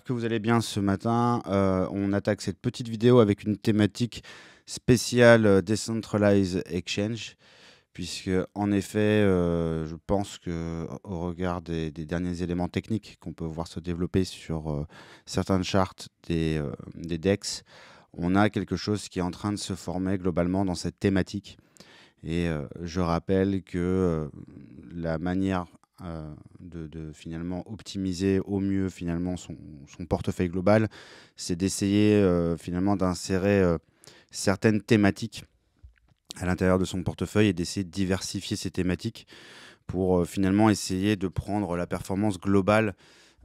que vous allez bien ce matin. Euh, on attaque cette petite vidéo avec une thématique spéciale euh, Decentralized Exchange, puisque en effet, euh, je pense que au regard des, derniers éléments techniques qu'on peut voir se développer sur certaines chartes des, des, DEX, on a quelque chose qui est en train de se former globalement dans cette thématique. Et je rappelle que la manière euh, de, finalement optimiser au mieux finalement son, portefeuille global, c'est d'essayer euh, finalement d'insérer euh, certaines thématiques à l'intérieur de son portefeuille et d'essayer de diversifier ces thématiques pour finalement essayer de prendre la performance globale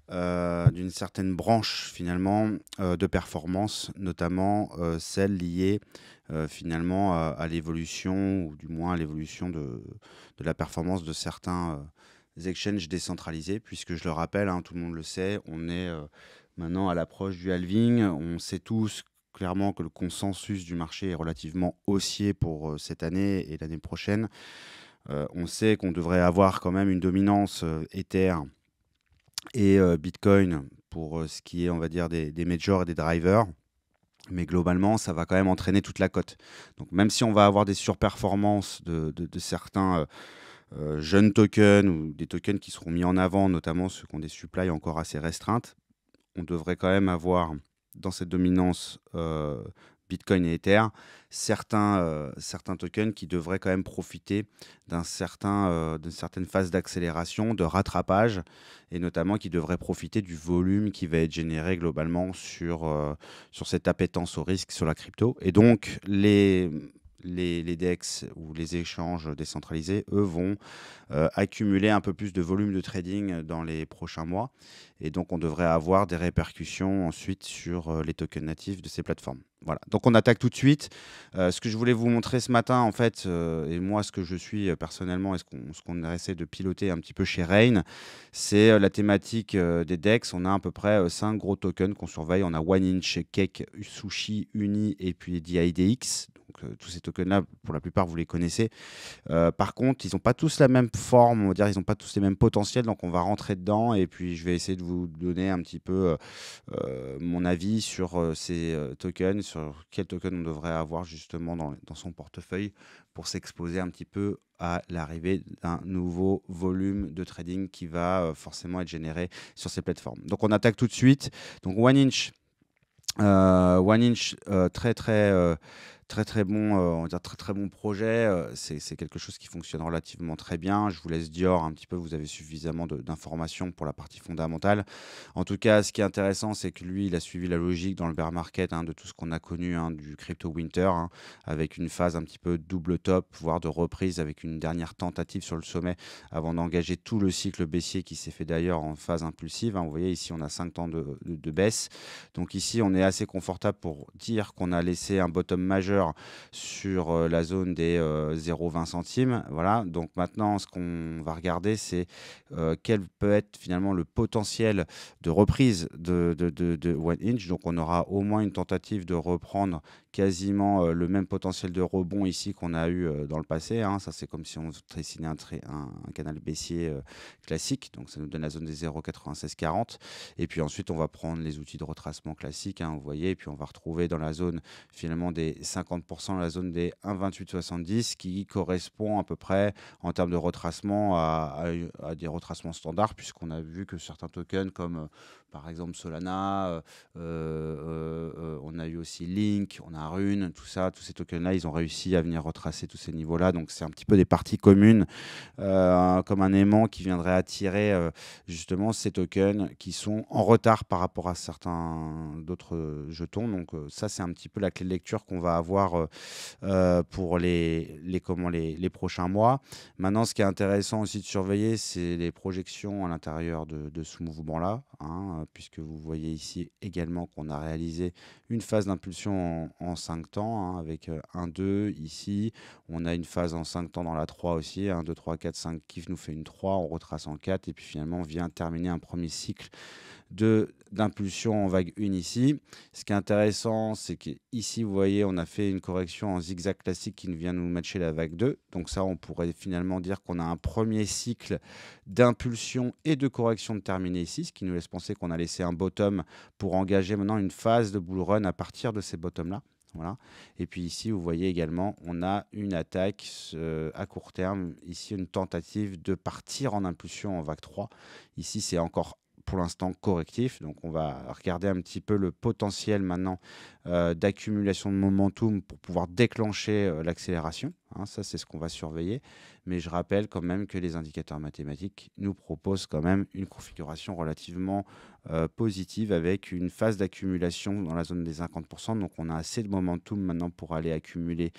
d'une certaine branche finalement de performance, notamment celle liée finalement à, l'évolution ou du moins à l'évolution de, de, la performance de certains exchanges décentralisés, puisque je le rappelle, hein, tout le monde le sait, on est euh, maintenant à l'approche du halving, on sait tous clairement que le consensus du marché est relativement haussier pour euh, cette année et l'année prochaine. Euh, on sait qu'on devrait avoir quand même une dominance Ether et Bitcoin pour ce qui est, on va dire, des, majors et des drivers. Mais globalement, ça va quand même entraîner toute la cote. Donc même si on va avoir des surperformances de, de certains euh, jeunes tokens ou des tokens qui seront mis en avant, notamment ceux qui ont des supplies encore assez restreintes, on devrait quand même avoir dans cette dominance euh, Bitcoin et Ether, certains, euh, certains tokens qui devraient quand même profiter d'une certain, d'une certaine phase d'accélération, de rattrapage, et notamment qui devraient profiter du volume qui va être généré globalement sur, sur cette appétence au risque sur la crypto. Et donc, les les, DEX ou les échanges décentralisés, eux, vont euh, accumuler un peu plus de volume de trading dans les prochains mois. Et donc, on devrait avoir des répercussions ensuite sur euh, les tokens natifs de ces plateformes. Voilà. Donc, on attaque tout de suite. Euh, ce que je voulais vous montrer ce matin, en fait, et moi, ce que je suis personnellement et ce qu'on essaie de piloter un petit peu chez Rain, c'est la thématique des DEX. On a à peu près cinq gros tokens qu'on surveille. On a OneInch, Inch, Cake, Sushi, Uni et puis DIDX donc, euh, tous ces tokens-là, pour la plupart, vous les connaissez. Euh, par contre, ils n'ont pas tous la même forme, on va dire, ils n'ont pas tous les mêmes potentiels. Donc, on va rentrer dedans et puis je vais essayer de vous donner un petit peu euh, mon avis sur ces tokens, sur quel tokens on devrait avoir justement dans, son portefeuille pour s'exposer un petit peu à l'arrivée d'un nouveau volume de trading qui va forcément être généré sur ces plateformes. Donc on attaque tout de suite. Donc One Inch, One Inch très très très très bon, euh, on va dire très très bon projet. Euh, c'est, quelque chose qui fonctionne relativement très bien. Je vous laisse Dior un petit peu. Vous avez suffisamment d'informations pour la partie fondamentale. En tout cas, ce qui est intéressant, c'est que lui, il a suivi la logique dans le bear market hein, de tout ce qu'on a connu hein, du crypto winter, hein, avec une phase un petit peu double top, voire de reprise, avec une dernière tentative sur le sommet avant d'engager tout le cycle baissier qui s'est fait d'ailleurs en phase impulsive. Vous voyez ici, on a 5 temps de baisse. Donc ici, on est assez confortable pour dire qu'on a laissé un bottom majeur sur euh, la zone des 0,20 euh, centimes. Voilà. Donc maintenant, ce qu'on va regarder, c'est euh, quel peut être finalement le potentiel de reprise de, de, One Inch. Donc on aura au moins une tentative de reprendre quasiment le même potentiel de rebond ici qu'on a eu dans le passé. Hein. Ça, c'est comme si on dessinait un, canal baissier classique. Donc, ça nous donne la zone des 0,9640. Et puis ensuite, on va prendre les outils de retracement classiques. Hein, vous voyez, et puis on va retrouver dans la zone finalement des 50. 50% de la zone des 1,2870 qui correspond à peu près en termes de retracement à, des retracements standards puisqu'on a vu que certains tokens comme euh, par exemple Solana, euh, euh, on a eu aussi Link, on a Rune, tout ça, tous ces tokens-là, ils ont réussi à venir retracer tous ces niveaux-là. Donc c'est un petit peu des parties communes comme un aimant qui viendrait attirer justement ces tokens qui sont en retard par rapport à certains d'autres jetons. Donc ça c'est un petit peu la clé de lecture qu'on va avoir euh, euh, pour les, les, comment, les, prochains mois. Maintenant, ce qui est intéressant aussi de surveiller, c'est les projections à l'intérieur de, ce mouvement-là, hein, puisque vous voyez ici également qu'on a réalisé une phase d'impulsion en, 5 temps, hein, avec 1, euh, 2 ici. On a une phase en 5 temps dans la 3 aussi, 1, 2, 3, 4, 5, kiff nous fait une 3, on retrace en 4, et puis finalement on vient terminer un premier cycle d'impulsion en vague 1 ici. Ce qui est intéressant, c'est qu'ici, vous voyez, on a fait une correction en zigzag classique qui vient nous matcher la vague 2. Donc ça, on pourrait finalement dire qu'on a un premier cycle d'impulsion et de correction de terminé ici, ce qui nous laisse penser qu'on a laissé un bottom pour engager maintenant une phase de bull run à partir de ces bottoms-là. Voilà. Et puis ici, vous voyez également, on a une attaque à court terme. Ici, une tentative de partir en impulsion en vague 3. Ici, c'est encore pour l'instant correctif. Donc on va regarder un petit peu le potentiel maintenant euh, d'accumulation de momentum pour pouvoir déclencher euh, l'accélération. Hein. ça, c'est ce qu'on va surveiller mais je rappelle quand même que les indicateurs mathématiques nous proposent quand même une configuration relativement euh, positive avec une phase d'accumulation dans la zone des 50%. Donc on a assez de momentum maintenant pour aller accumuler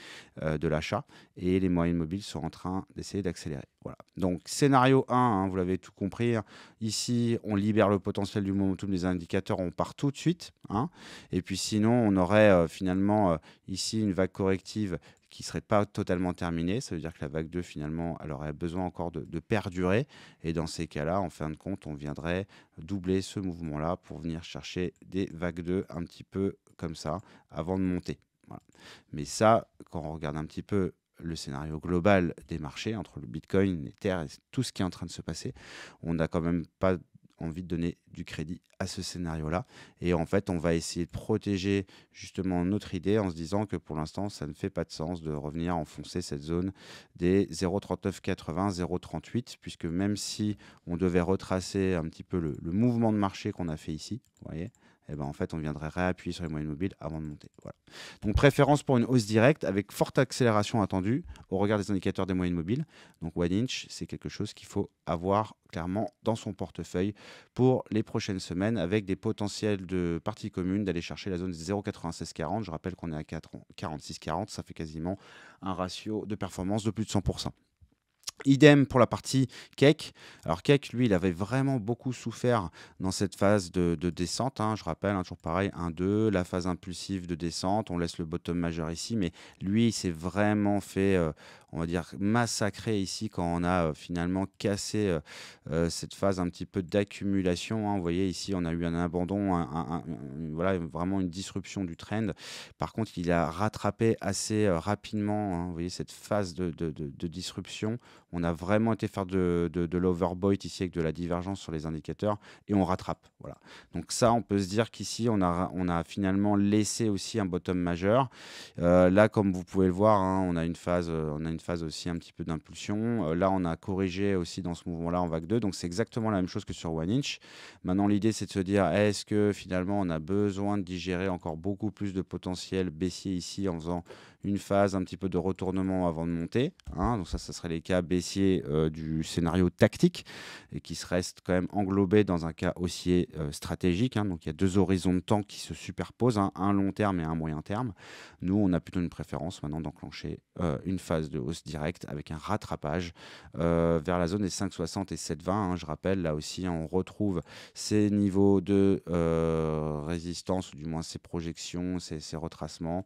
euh, de l'achat et les moyennes mobiles sont en train d'essayer d'accélérer. Voilà. Donc scénario 1, hein, vous l'avez tout compris. Hein. Ici, on libère le potentiel du momentum des indicateurs, on part tout de suite. Hein. Et puis sinon, on aurait euh, finalement ici une vague corrective qui serait pas totalement terminé Ça veut dire que la vague 2, finalement, elle aurait besoin encore de, perdurer. Et dans ces cas-là, en fin de compte, on viendrait doubler ce mouvement-là pour venir chercher des vagues 2 un petit peu comme ça avant de monter. Mais ça, quand on regarde un petit peu le scénario global des marchés entre le Bitcoin, l'Ether et tout ce qui est en train de se passer, on n'a quand même pas envie de donner du crédit à ce scénario-là. Et en fait, on va essayer de protéger justement notre idée en se disant que pour l'instant, ça ne fait pas de sens de revenir enfoncer cette zone des 0,39,80, 0,38, puisque même si on devait retracer un petit peu le, mouvement de marché qu'on a fait ici, vous voyez, eh ben, en fait, on viendrait réappuyer sur les moyennes mobiles avant de monter. Voilà. Donc, préférence pour une hausse directe avec forte accélération attendue au regard des indicateurs des moyennes mobiles. Donc, One Inch, c'est quelque chose qu'il faut avoir clairement dans son portefeuille pour les prochaines semaines avec des potentiels de parties communes d'aller chercher la zone 0,9640. Je rappelle qu'on est à 46,40. Ça fait quasiment un ratio de performance de plus de 100%. Idem pour la partie cake, Alors cake, lui, il avait vraiment beaucoup souffert dans cette phase de, descente. Hein. Je rappelle, hein, toujours pareil, 1-2, la phase impulsive de descente. On laisse le bottom majeur ici, mais lui, il s'est vraiment fait, euh, on va dire, massacrer ici quand on a euh, finalement cassé euh, cette phase un petit peu d'accumulation. Hein. Vous voyez ici, on a eu un abandon, voilà, vraiment une disruption du trend. Par contre, il a rattrapé assez rapidement, vous voyez, cette phase de disruption on a vraiment été faire de, de, ici avec de la divergence sur les indicateurs et on rattrape. Voilà. Donc ça, on peut se dire qu'ici, on a, finalement laissé aussi un bottom majeur. Euh, là, comme vous pouvez le voir, hein, on, a une phase, on a une phase aussi un petit peu d'impulsion. Euh, là, on a corrigé aussi dans ce mouvement-là en vague 2. Donc c'est exactement la même chose que sur One Inch. Maintenant, l'idée, c'est de se dire, est-ce que finalement, on a besoin de digérer encore beaucoup plus de potentiel baissier ici en faisant une phase un petit peu de retournement avant de monter. Hein. donc ça, ça serait les cas baissiers euh, du scénario tactique et qui se reste quand même englobé dans un cas haussier euh, stratégique. Hein. donc il y a deux horizons de temps qui se superposent, hein. un long terme et un moyen terme. Nous, on a plutôt une préférence maintenant d'enclencher euh, une phase de hausse directe avec un rattrapage vers la zone des 5,60 et 7,20. je rappelle, là aussi, on retrouve ces niveaux de résistance, ou du moins ces projections, ces retracements,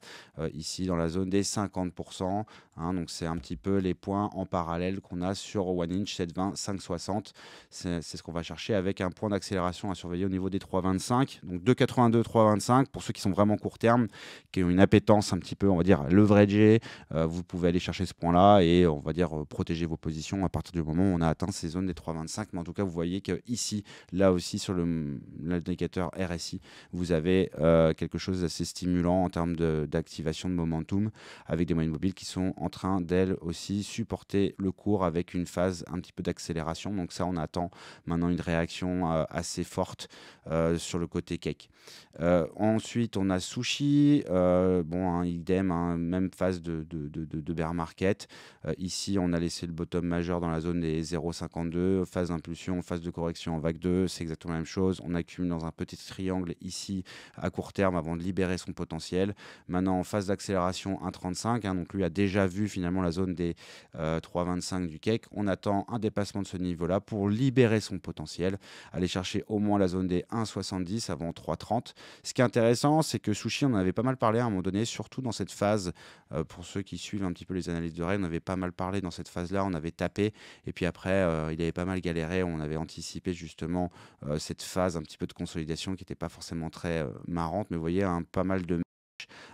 ici dans la zone des 50%. Hein, donc c'est un petit peu les points en parallèle qu'on a sur One Inch 720, 560. C'est ce qu'on va chercher avec un point d'accélération à surveiller au niveau des 325. Donc 2,82, 325 pour ceux qui sont vraiment court terme, qui ont une appétence un petit peu, on va dire, vrai euh, vous pouvez aller chercher ce point-là et on va dire euh, protéger vos positions à partir du moment où on a atteint ces zones des 3,25. Mais en tout cas, vous voyez qu'ici, là aussi, sur le l'indicateur RSI, vous avez euh, quelque chose d'assez stimulant en termes d'activation de, momentum avec des moyennes mobiles qui sont en train d'elles aussi supporter le cours avec une phase un petit peu d'accélération. Donc ça, on attend maintenant une réaction euh, assez forte euh, sur le côté cake. Euh, ensuite, on a Sushi, bon, idem, hein, même phase de, bear market. ici, on a laissé le bottom majeur dans la zone des 0,52, phase d'impulsion, phase de correction en vague 2, c'est exactement la même chose. On accumule dans un petit triangle ici à court terme avant de libérer son potentiel. Maintenant, en phase d'accélération 1,35. Hein, donc lui a déjà vu finalement la zone des 3,25 euh, du cake. On attend un dépassement de ce niveau-là pour libérer son potentiel, aller chercher au moins la zone des 1,70 avant 3,30. Ce qui est intéressant, c'est que Sushi, on en avait pas mal parlé à un moment donné, surtout dans cette phase, euh, pour ceux qui suivent un petit peu les analyses de règles, on avait pas mal parlé dans cette phase-là, on avait tapé, et puis après, euh, il avait pas mal galéré, on avait anticipé justement cette phase un petit peu de consolidation qui n'était pas forcément très marrante, mais vous voyez, un hein, pas mal de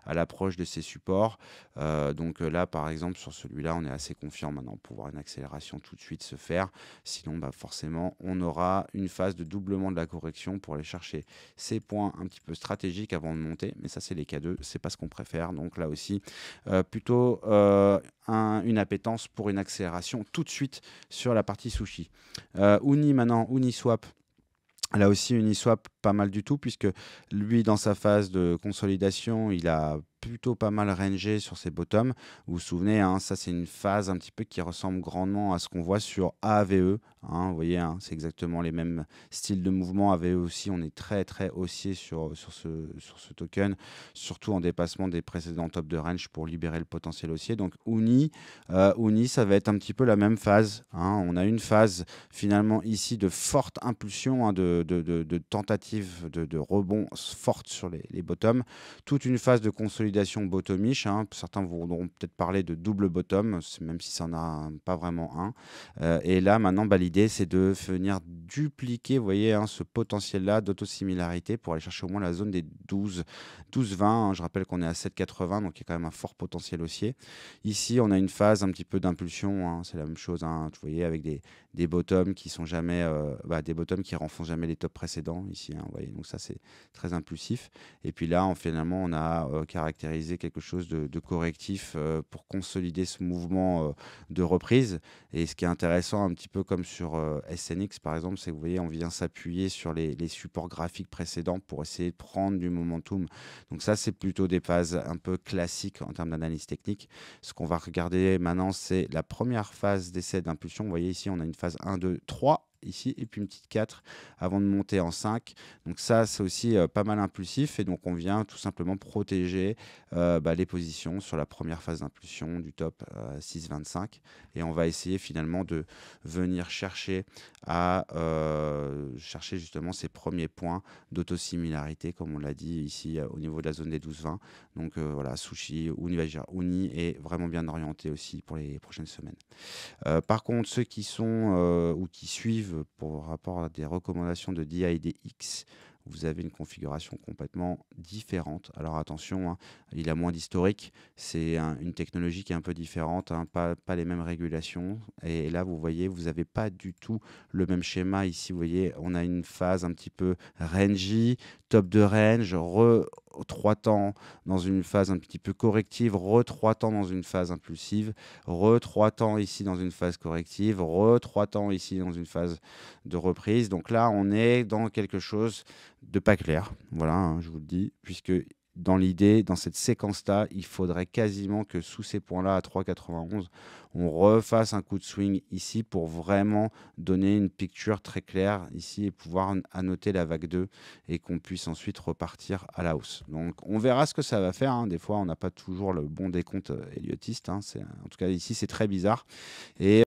à l'approche de ces supports. Euh, donc euh, là, par exemple, sur celui-là, on est assez confiant maintenant pour voir une accélération tout de suite se faire. Sinon, bah, forcément, on aura une phase de doublement de la correction pour aller chercher ces points un petit peu stratégiques avant de monter. Mais ça, c'est les cas 2, c'est pas ce qu'on préfère. Donc là aussi, euh, plutôt une appétence pour une accélération tout de suite sur la partie sushi. Uni maintenant, Uni Swap Là aussi, une histoire pas mal du tout, puisque lui, dans sa phase de consolidation, il a plutôt pas mal rangé sur ses bottoms. Vous vous souvenez, hein, ça c'est une phase un petit peu qui ressemble grandement à ce qu'on voit sur AVE. Hein, vous voyez, hein, c'est exactement les mêmes styles de mouvement. AVE aussi, on est très très haussier sur, sur, ce, sur ce token, surtout en dépassement des précédents top de range pour libérer le potentiel haussier. Donc euh, Uni, ça va être un petit peu la même phase. On a une phase finalement ici de forte impulsion, de, de, de, tentative de, rebond forte sur les, les bottoms, toute une phase de consolidation bottomish. Hein. Certains voudront peut-être parler de double bottom, même si ça n'en a pas vraiment un. Euh, et là, maintenant, bah, l'idée, c'est de venir dupliquer, voyez, hein, ce potentiel-là d'autosimilarité pour aller chercher au moins la zone des 12, 12 20. Je rappelle qu'on est à 7,80, donc il y a quand même un fort potentiel haussier. Ici, on a une phase un petit peu d'impulsion. Hein. c'est la même chose. Hein, vous voyez, avec des, des bottoms qui sont jamais euh, bah, des bottoms qui renfoncent jamais les tops précédents ici hein, vous voyez donc ça c'est très impulsif et puis là on, finalement on a euh, caractérisé quelque chose de, correctif euh, pour consolider ce mouvement de reprise et ce qui est intéressant un petit peu comme sur SNX par exemple c'est que vous voyez on vient s'appuyer sur les, les, supports graphiques précédents pour essayer de prendre du momentum donc ça c'est plutôt des phases un peu classiques en termes d'analyse technique ce qu'on va regarder maintenant c'est la première phase d'essai d'impulsion vous voyez ici on a une phase 1, 2, 3 ici et puis une petite 4 avant de monter en 5. Donc ça, c'est aussi euh, pas mal impulsif et donc on vient tout simplement protéger euh, bah, les positions sur la première phase d'impulsion du top 6.25 euh, et on va essayer finalement de venir chercher à chercher justement ces premiers points d'autosimilarité comme on l'a dit ici au niveau de la zone des 12-20. Donc voilà, Sushi, Uni est vraiment bien orienté aussi pour les prochaines semaines. par contre, ceux qui sont ou qui suivent pour rapport à des recommandations de DIDX, vous avez une configuration complètement différente. Alors attention, hein, il a moins d'historique, c'est une technologie qui est un peu différente, hein, pas, les mêmes régulations. Et, là, vous voyez, vous n'avez pas du tout le même schéma. Ici, vous voyez, on a une phase un petit peu rangy, top de range, re trois temps dans une phase un petit peu corrective, re trois temps dans une phase impulsive, re trois temps ici dans une phase corrective, re trois temps ici dans une phase de reprise. Donc là, on est dans quelque chose de pas clair. Voilà, hein, je vous le dis, puisque dans l'idée, dans cette séquence-là, il faudrait quasiment que sous ces points-là, à 3,91, on refasse un coup de swing ici pour vraiment donner une picture très claire ici et pouvoir annoter la vague 2 et qu'on puisse ensuite repartir à la hausse. Donc on verra ce que ça va faire. Hein. Des fois, on n'a pas toujours le bon décompte euh, héliotiste. Hein. En tout cas, ici, c'est très bizarre. Et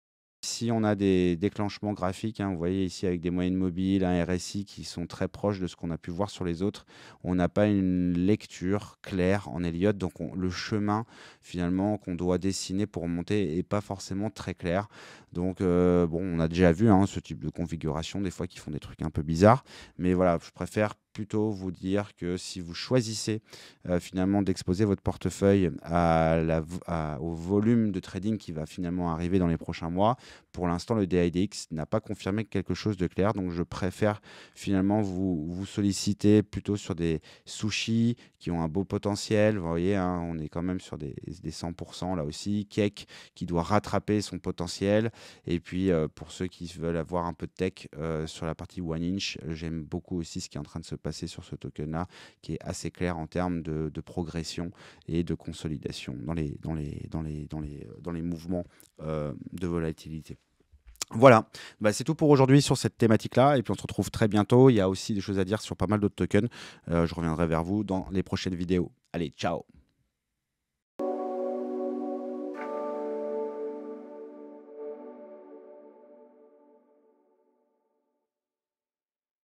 on a des déclenchements graphiques. Hein, vous voyez ici avec des moyennes mobiles, un RSI qui sont très proches de ce qu'on a pu voir sur les autres. On n'a pas une lecture claire en Elliott. Donc le chemin finalement qu'on doit dessiner pour monter n'est pas forcément très clair. Donc euh, bon, on a déjà vu hein, ce type de configuration des fois qui font des trucs un peu bizarres. Mais voilà, je préfère plutôt vous dire que si vous choisissez euh, finalement d'exposer votre portefeuille à la, au volume de trading qui va finalement arriver dans les prochains mois, pour l'instant, le DIDX n'a pas confirmé quelque chose de clair. Donc, je préfère finalement vous, vous solliciter plutôt sur des sushis qui ont un beau potentiel. Vous voyez, hein, on est quand même sur des, 100% là aussi. Cake qui doit rattraper son potentiel. Et puis, euh, pour ceux qui veulent avoir un peu de tech euh, sur la partie one inch, j'aime beaucoup aussi ce qui est en train de se passer sur ce token-là, qui est assez clair en termes de, progression et de consolidation dans les, dans les, dans les, dans les, euh, dans les mouvements euh, de volatilité. Voilà, bah, c'est tout pour aujourd'hui sur cette thématique-là, et puis on se retrouve très bientôt. Il y a aussi des choses à dire sur pas mal d'autres tokens. Euh, je reviendrai vers vous dans les prochaines vidéos. Allez, ciao